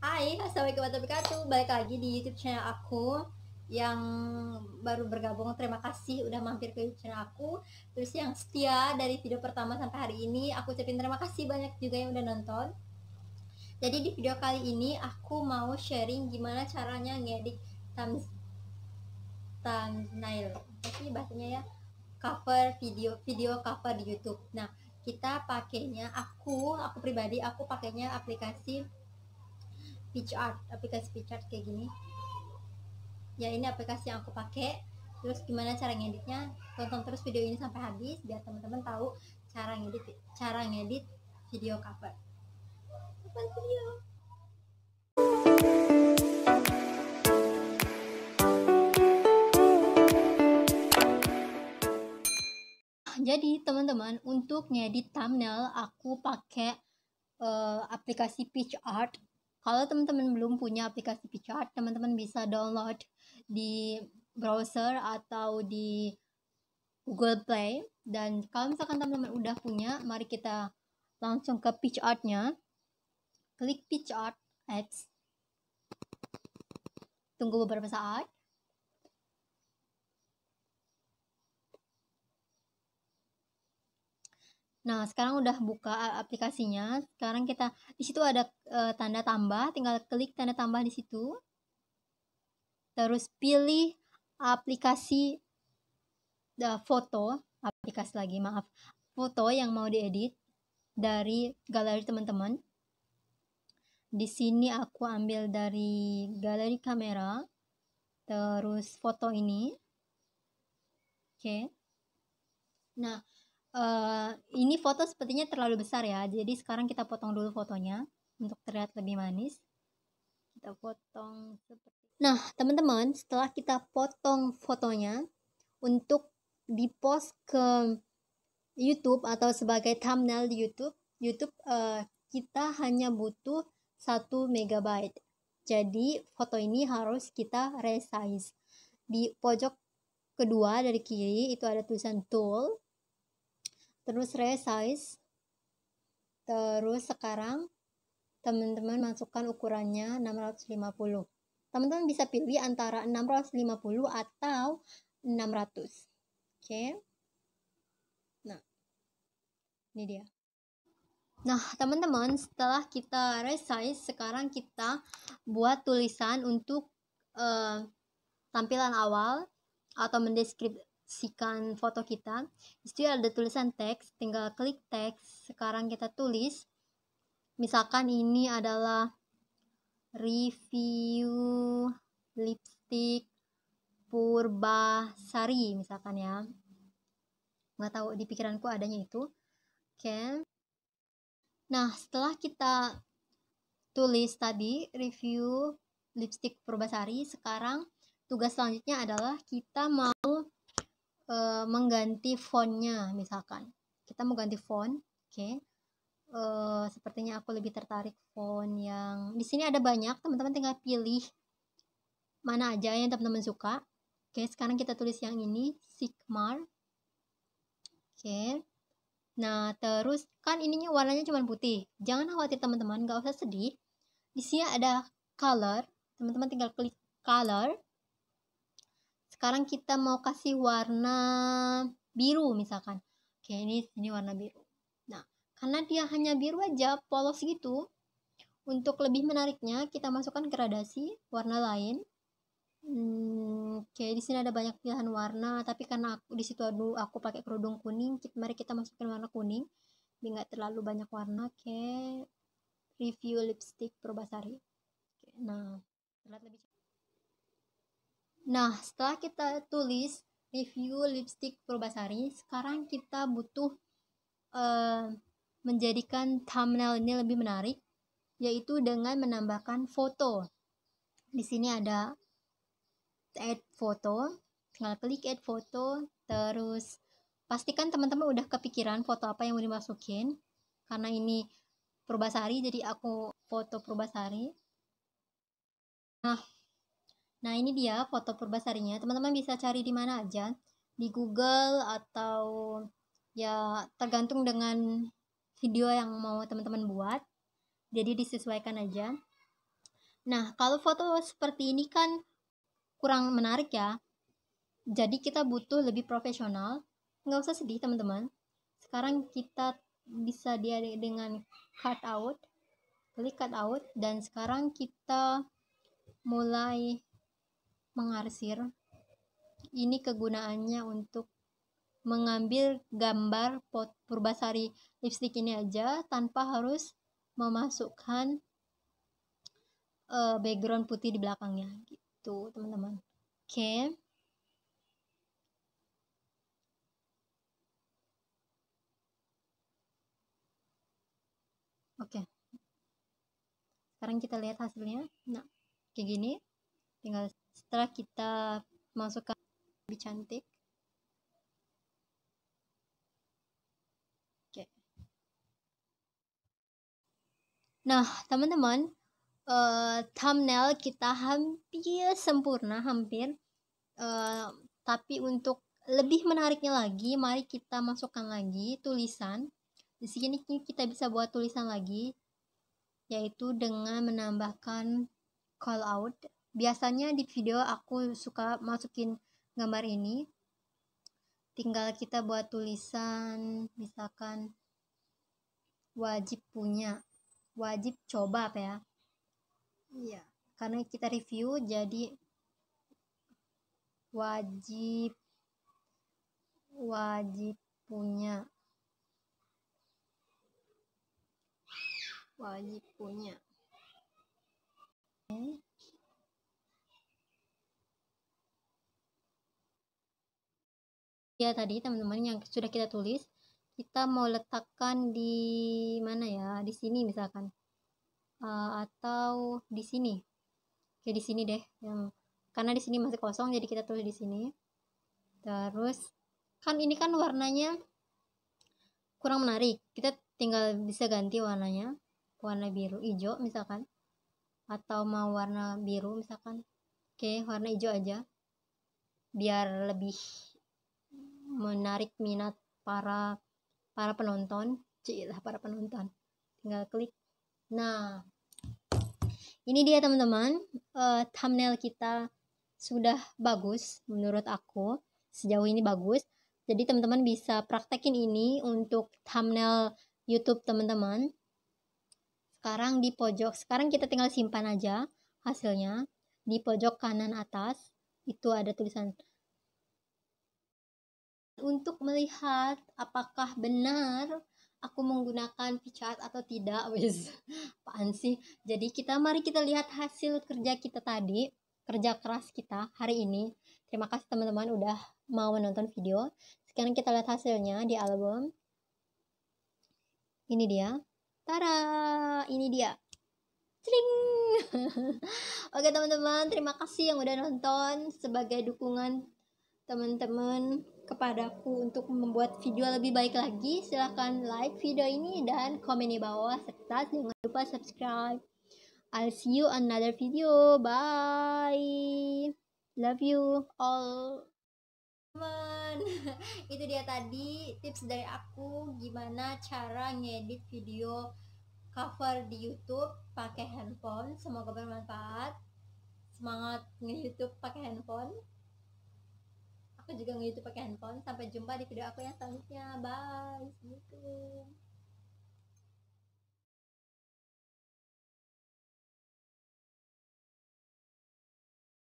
Hai, Assalamualaikum warahmatullahi wabarakatuh Balik lagi di YouTube channel aku Yang baru bergabung Terima kasih udah mampir ke YouTube channel aku Terus yang setia dari video pertama sampai hari ini Aku ucapin terima kasih banyak juga yang udah nonton Jadi di video kali ini Aku mau sharing gimana caranya ngedit thumbs, thumbnail Tapi bahasanya ya Cover video, video cover di YouTube Nah kita pakainya aku aku pribadi aku pakainya aplikasi speech art aplikasi speech art kayak gini ya ini aplikasi yang aku pakai terus gimana cara ngeditnya tonton terus video ini sampai habis biar teman-teman tahu cara ngedit cara ngedit video cover cover video jadi teman-teman untuk ngedit thumbnail aku pakai uh, aplikasi Art. Kalau teman-teman belum punya aplikasi Picard, teman-teman bisa download di browser atau di Google Play. Dan kalau misalkan teman-teman udah punya, mari kita langsung ke pitch nya Klik pitch art Tunggu beberapa saat. Nah, sekarang udah buka aplikasinya. Sekarang kita di situ ada e, tanda tambah, tinggal klik tanda tambah di situ. Terus pilih aplikasi e, foto, aplikasi lagi, maaf. Foto yang mau diedit dari galeri teman-teman. Di sini aku ambil dari galeri kamera. Terus foto ini. Oke. Okay. Nah, uh, ini foto sepertinya terlalu besar ya jadi sekarang kita potong dulu fotonya untuk terlihat lebih manis kita potong seperti nah teman-teman setelah kita potong fotonya untuk di post ke YouTube atau sebagai thumbnail di YouTube YouTube uh, kita hanya butuh 1 megabyte jadi foto ini harus kita resize di pojok kedua dari kiri itu ada tulisan tool terus resize terus sekarang teman-teman masukkan ukurannya 650 teman-teman bisa pilih antara 650 atau 600 oke okay. nah ini dia nah teman-teman setelah kita resize sekarang kita buat tulisan untuk uh, tampilan awal atau mendeskripsi sikan foto kita di situ ada tulisan teks tinggal klik teks sekarang kita tulis misalkan ini adalah review lipstick sari, misalkan ya nggak tahu di pikiranku adanya itu oke nah setelah kita tulis tadi review lipstick sari, sekarang tugas selanjutnya adalah kita mau e, mengganti fontnya misalkan kita mau ganti font oke okay. Eh, sepertinya aku lebih tertarik font yang di sini ada banyak teman-teman tinggal pilih mana aja yang teman-teman suka oke okay, sekarang kita tulis yang ini sigmar oke okay. nah terus kan ininya warnanya cuma putih jangan khawatir teman-teman gak usah sedih di sini ada color teman-teman tinggal klik color sekarang kita mau kasih warna biru misalkan oke ini ini warna biru nah karena dia hanya biru aja polos gitu untuk lebih menariknya kita masukkan gradasi warna lain hmm, oke di sini ada banyak pilihan warna tapi karena aku di situ aduh aku pakai kerudung kuning mari kita masukkan warna kuning biar nggak terlalu banyak warna oke review lipstick probasari oke, nah terlihat lebih Nah, setelah kita tulis review lipstick Purbasari, sekarang kita butuh uh, menjadikan thumbnail ini lebih menarik, yaitu dengan menambahkan foto. Di sini ada add foto, tinggal klik add foto, terus pastikan teman-teman udah kepikiran foto apa yang mau dimasukin, karena ini Purbasari, jadi aku foto Purbasari. Nah, Nah, ini dia foto purbasarinya. Teman-teman bisa cari di mana aja, di Google atau ya tergantung dengan video yang mau teman-teman buat. Jadi disesuaikan aja. Nah, kalau foto seperti ini kan kurang menarik ya. Jadi kita butuh lebih profesional. Nggak usah sedih, teman-teman. Sekarang kita bisa dia dengan cut out. Klik cut out dan sekarang kita mulai mengarsir ini kegunaannya untuk mengambil gambar pot purbasari lipstik ini aja tanpa harus memasukkan uh, background putih di belakangnya gitu teman-teman oke okay. oke okay. sekarang kita lihat hasilnya nah kayak gini tinggal setelah kita masukkan lebih cantik oke nah teman-teman uh, thumbnail kita hampir sempurna hampir uh, tapi untuk lebih menariknya lagi mari kita masukkan lagi tulisan di sini kita bisa buat tulisan lagi yaitu dengan menambahkan call out biasanya di video aku suka masukin gambar ini tinggal kita buat tulisan misalkan wajib punya wajib coba apa ya iya karena kita review jadi wajib wajib punya wajib punya ya tadi teman-teman yang sudah kita tulis kita mau letakkan di mana ya di sini misalkan uh, atau di sini kayak di sini deh yang karena di sini masih kosong jadi kita tulis di sini terus kan ini kan warnanya kurang menarik kita tinggal bisa ganti warnanya warna biru hijau misalkan atau mau warna biru misalkan oke warna hijau aja biar lebih menarik minat para para penonton cila para penonton tinggal klik nah ini dia teman-teman uh, thumbnail kita sudah bagus menurut aku sejauh ini bagus jadi teman-teman bisa praktekin ini untuk thumbnail YouTube teman-teman sekarang di pojok sekarang kita tinggal simpan aja hasilnya di pojok kanan atas itu ada tulisan untuk melihat apakah benar aku menggunakan picat atau tidak wes apaan sih jadi kita mari kita lihat hasil kerja kita tadi kerja keras kita hari ini terima kasih teman-teman udah mau menonton video sekarang kita lihat hasilnya di album ini dia Tara ini dia Cling. Oke teman-teman, terima kasih yang udah nonton sebagai dukungan teman-teman kepadaku untuk membuat video lebih baik lagi, silahkan like video ini dan komen di bawah serta jangan lupa subscribe. I'll see you another video. Bye. Love you all. Teman, itu dia tadi tips dari aku gimana cara ngedit video cover di YouTube pakai handphone. Semoga bermanfaat. Semangat nge-YouTube pakai handphone aku juga nge-youtube pakai handphone sampai jumpa di video aku yang selanjutnya bye assalamualaikum